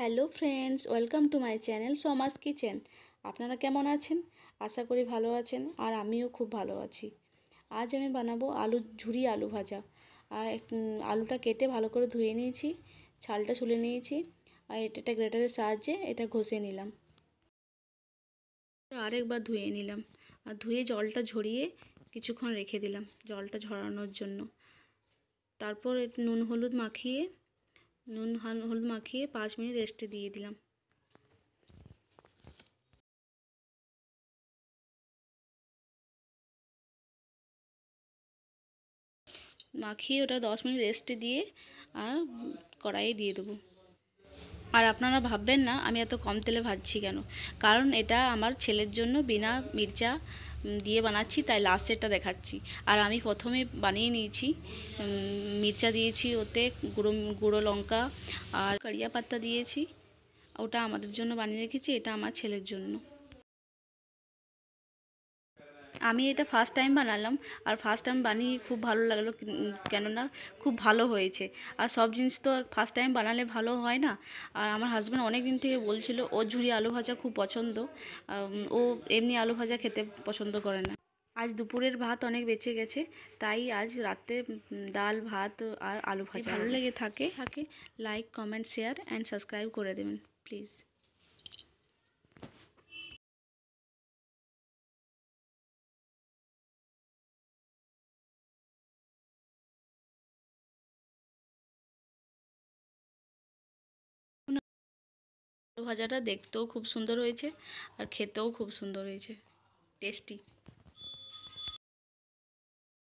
hello friends welcome to my channel Samaj kitchen আপনারা কেমন আছেন আশা করি ভালো আছেন আর আমিও খুব ভালো আছি আজ আমি বানাবো আলু ঝুরি আলু ভাজা আর আলুটা কেটে ভালো করে ধুয়ে নিয়েছি ছালটা ছুলে নিয়েছি আর এটা গ্রেটারের সাহায্যে এটা ঘষে নিলাম আরেকবার ধুয়ে নিলাম আর ধুয়ে জলটা ঝরিয়ে কিছুক্ষণ রেখে দিলাম জলটা ঝরানোর জন্য তারপর নুন হলুদ মাখিয়ে নুন হলুদ মাখিয়ে পাঁচ মিনিট রেস্টে দিয়ে দিলাম মাখিয়ে ওটা দশ মিনিট রেস্টে দিয়ে আর কড়াইয়ে দিয়ে দেবো আর আপনারা ভাববেন না আমি এত কম তেলে ভাজছি কেন কারণ এটা আমার ছেলের জন্য বিনা মির্চা দিয়ে বানাচ্ছি তাই লাস্টেরটা দেখাচ্ছি আর আমি প্রথমে বানিয়ে নিয়েছি মির্চা দিয়েছি ওতে গুঁড়ো গুঁড়ো লঙ্কা আর কারিয়া পাতা দিয়েছি ওটা আমাদের জন্য বানিয়ে রেখেছি এটা আমার ছেলের জন্য আমি এটা ফার্স্ট টাইম বানালাম আর ফার্স্ট টাইম বানিয়ে খুব ভালো লাগলো কেননা খুব ভালো হয়েছে আর সব জিনিস তো ফার্স্ট টাইম বানালে ভালো হয় না আর আমার হাজব্যান্ড অনেক দিন থেকে বলছিল ও ঝুড়ি আলু ভাজা খুব পছন্দ ও এমনি আলু ভাজা খেতে পছন্দ করে না আজ দুপুরের ভাত অনেক বেঁচে গেছে তাই আজ রাতে ডাল ভাত আর আলু ভাজা ভালো লেগে থাকে থাকে like comment share and subscribe করে দেবেন প্লিজ ভাজাটা দেখতেও খুব সুন্দর হয়েছে আর খেতেও খুব সুন্দর হয়েছে টেস্টি